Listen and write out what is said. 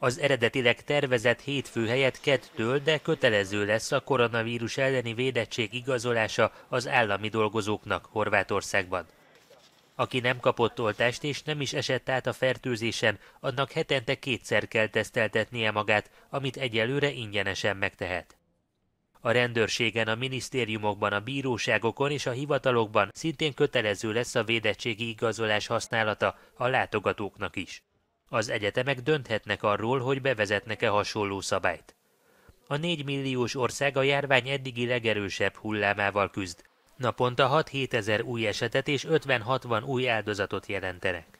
Az eredetileg tervezett hétfő helyett kettől, de kötelező lesz a koronavírus elleni védettség igazolása az állami dolgozóknak Horvátországban. Aki nem kapott oltást és nem is esett át a fertőzésen, annak hetente kétszer kell teszteltetnie magát, amit egyelőre ingyenesen megtehet. A rendőrségen, a minisztériumokban, a bíróságokon és a hivatalokban szintén kötelező lesz a védettségi igazolás használata a látogatóknak is. Az egyetemek dönthetnek arról, hogy bevezetnek-e hasonló szabályt. A 4 milliós ország a járvány eddigi legerősebb hullámával küzd. Naponta 6-7 ezer új esetet és 50-60 új áldozatot jelentenek.